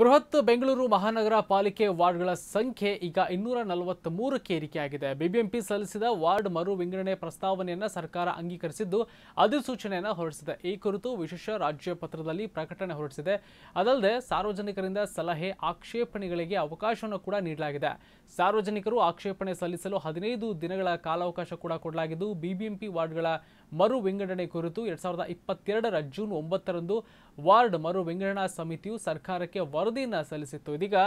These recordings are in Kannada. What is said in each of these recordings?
ಬೃಹತ್ ಬೆಂಗಳೂರು ಮಹಾನಗರ ಪಾಲಿಕೆ ವಾರ್ಡ್ಗಳ ಸಂಖ್ಯೆ ಈಗ ಇನ್ನೂರ ನಲವತ್ತ್ ಮೂರಕ್ಕೆ ಏರಿಕೆಯಾಗಿದೆ ಬಿಬಿಎಂಪಿ ಸಲ್ಲಿಸಿದ ವಾರ್ಡ್ ಮರು ವಿಂಗಡಣೆ ಪ್ರಸ್ತಾವನೆಯನ್ನು ಸರ್ಕಾರ ಅಂಗೀಕರಿಸಿದ್ದು ಅಧಿಸೂಚನೆಯನ್ನು ಹೊರಡಿಸಿದೆ ಈ ಕುರಿತು ವಿಶೇಷ ರಾಜ್ಯ ಪತ್ರದಲ್ಲಿ ಪ್ರಕಟಣೆ ಹೊರಡಿಸಿದೆ ಅದಲ್ಲದೆ ಸಾರ್ವಜನಿಕರಿಂದ ಸಲಹೆ ಆಕ್ಷೇಪಣೆಗಳಿಗೆ ಅವಕಾಶವನ್ನು ಕೂಡ ನೀಡಲಾಗಿದೆ ಸಾರ್ವಜನಿಕರು ಆಕ್ಷೇಪಣೆ ಸಲ್ಲಿಸಲು ಹದಿನೈದು ದಿನಗಳ ಕಾಲಾವಕಾಶ ಕೂಡ ಕೊಡಲಾಗಿದ್ದು ಬಿಬಿಎಂಪಿ ವಾರ್ಡ್ಗಳ ಮರು ವಿಂಗಡಣೆ ಕುರಿತು ಎರಡ್ ಸಾವಿರದ ಇಪ್ಪತ್ತೆರಡರ ಜೂನ್ ಒಂಬತ್ತರಂದು ವಾರ್ಡ್ ಮರು ವಿಂಗಡಣಾ ಸಮಿತಿಯು ಸರ್ಕಾರಕ್ಕೆ ವರದಿಯನ್ನು ಸಲ್ಲಿಸಿತ್ತು ಇದೀಗ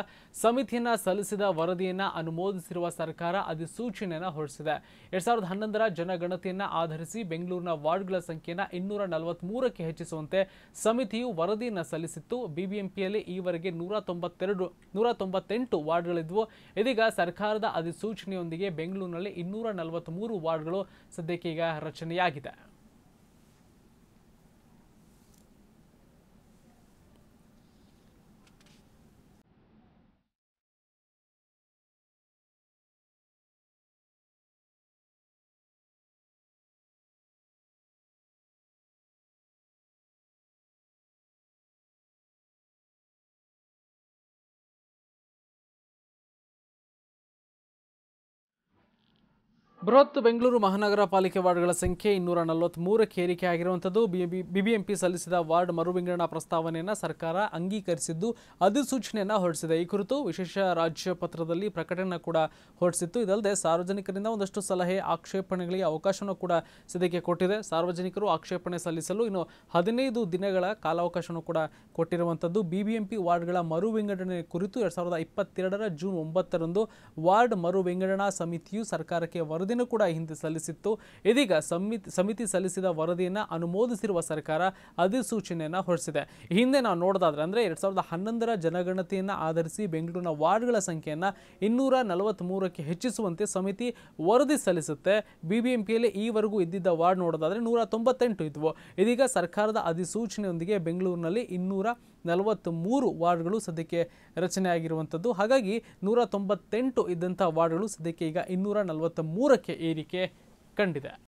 ಸಮಿತಿಯನ್ನ ಸಲ್ಲಿಸಿದ ವರದಿಯನ್ನು ಅನುಮೋದಿಸಿರುವ ಸರ್ಕಾರ ಅಧಿಸೂಚನೆಯನ್ನು ಹೊರಡಿಸಿದೆ ಎರಡ್ ಸಾವಿರದ ಹನ್ನೊಂದರ ಜನಗಣತಿಯನ್ನು ಆಧರಿಸಿ ಬೆಂಗಳೂರಿನ ವಾರ್ಡ್ಗಳ ಸಂಖ್ಯೆಯನ್ನು ಇನ್ನೂರ ಮೂರಕ್ಕೆ ಹೆಚ್ಚಿಸುವಂತೆ ಸಮಿತಿಯು ವರದಿಯನ್ನು ಸಲ್ಲಿಸಿತ್ತು ಬಿಬಿಎಂಪಿಯಲ್ಲಿ ಈವರೆಗೆ ನೂರ ತೊಂಬತ್ತೆರಡು ನೂರ ತೊಂಬತ್ತೆಂಟು ವಾರ್ಡ್ಗಳಿದ್ವು ಇದೀಗ ಸರ್ಕಾರದ ಅಧಿಸೂಚನೆಯೊಂದಿಗೆ ಬೆಂಗಳೂರಿನಲ್ಲಿ ಇನ್ನೂರ ನಲವತ್ತ್ಮೂರು ವಾರ್ಡ್ಗಳು ಸದ್ಯಕ್ಕೆ ಈಗ ರಚನೆಯಾಗಿದೆ ಬೃಹತ್ ಬೆಂಗಳೂರು ಮಹಾನಗರ ಪಾಲಿಕೆ ವಾರ್ಡ್ಗಳ ಸಂಖ್ಯೆ ಇನ್ನೂರ ನಲವತ್ತ್ಮೂರಕ್ಕೆ ಏರಿಕೆ ಆಗಿರುವಂಥದ್ದು ಬಿಬಿಎಂಪಿ ಸಲ್ಲಿಸಿದ ವಾರ್ಡ್ ಮರು ಪ್ರಸ್ತಾವನೆಯನ್ನು ಸರ್ಕಾರ ಅಂಗೀಕರಿಸಿದ್ದು ಅಧಿಸೂಚನೆಯನ್ನು ಹೊರಡಿಸಿದೆ ಈ ಕುರಿತು ವಿಶೇಷ ರಾಜ್ಯ ಪತ್ರದಲ್ಲಿ ಪ್ರಕಟಣೆ ಕೂಡ ಹೊರಡಿಸಿತ್ತು ಇದಲ್ಲದೆ ಸಾರ್ವಜನಿಕರಿಂದ ಒಂದಷ್ಟು ಸಲಹೆ ಆಕ್ಷೇಪಣೆಗಳಿಗೆ ಅವಕಾಶನೂ ಕೂಡ ಸದ್ಯಕ್ಕೆ ಕೊಟ್ಟಿದೆ ಸಾರ್ವಜನಿಕರು ಆಕ್ಷೇಪಣೆ ಸಲ್ಲಿಸಲು ಇನ್ನು ಹದಿನೈದು ದಿನಗಳ ಕಾಲಾವಕಾಶನೂ ಕೂಡ ಕೊಟ್ಟಿರುವಂಥದ್ದು ಬಿಬಿಎಂಪಿ ವಾರ್ಡ್ಗಳ ಮರು ವಿಂಗಡಣೆ ಕುರಿತು ಎರಡು ಸಾವಿರದ ಇಪ್ಪತ್ತೆರಡರ ಜೂನ್ ಒಂಬತ್ತರಂದು ವಾರ್ಡ್ ಮರು ವಿಂಗಡಣಾ ಸಮಿತಿಯು ಸರ್ಕಾರಕ್ಕೆ ವರದಿ ವರದಿಯನ್ನು ಕೂಡ ಹಿಂದೆ ಸಲ್ಲಿಸಿತ್ತು ಇದೀಗ ಸಮಿತಿ ಸಮಿತಿ ಸಲ್ಲಿಸಿದ ವರದಿಯನ್ನು ಅನುಮೋದಿಸಿರುವ ಸರ್ಕಾರ ಅಧಿಸೂಚನೆಯನ್ನು ಹೊರಡಿಸಿದೆ ಹಿಂದೆ ನಾವು ನೋಡೋದಾದ್ರೆ ಅಂದರೆ ಎರಡು ಸಾವಿರದ ಹನ್ನೊಂದರ ಜನಗಣತಿಯನ್ನು ಆಧರಿಸಿ ಬೆಂಗಳೂರಿನ ವಾರ್ಡ್ಗಳ ಸಂಖ್ಯೆಯನ್ನು ಇನ್ನೂರ ನಲವತ್ತ್ಮೂರಕ್ಕೆ ಹೆಚ್ಚಿಸುವಂತೆ ಸಮಿತಿ ವರದಿ ಸಲ್ಲಿಸುತ್ತೆ ಪಿಯಲ್ಲಿ ಈವರೆಗೂ ಇದ್ದಿದ್ದ ವಾರ್ಡ್ ನೋಡೋದಾದರೆ ನೂರ ತೊಂಬತ್ತೆಂಟು ಇದ್ವು ಇದೀಗ ಸರ್ಕಾರದ ಅಧಿಸೂಚನೆಯೊಂದಿಗೆ ಬೆಂಗಳೂರಿನಲ್ಲಿ ಇನ್ನೂರ ನಲವತ್ತ್ಮೂರು ವಾರ್ಡ್ಗಳು ಸದ್ಯಕ್ಕೆ ರಚನೆ ಆಗಿರುವಂಥದ್ದು ಹಾಗಾಗಿ ನೂರ ತೊಂಬತ್ತೆಂಟು ಇದ್ದಂಥ ವಾರ್ಡ್ಗಳು ಸದ್ಯಕ್ಕೆ ಈಗ ಇನ್ನೂರ ನಲವತ್ತ್ಮೂರಕ್ಕೆ ಮೂರಕ್ಕೆ ಏರಿಕೆ ಕಂಡಿದೆ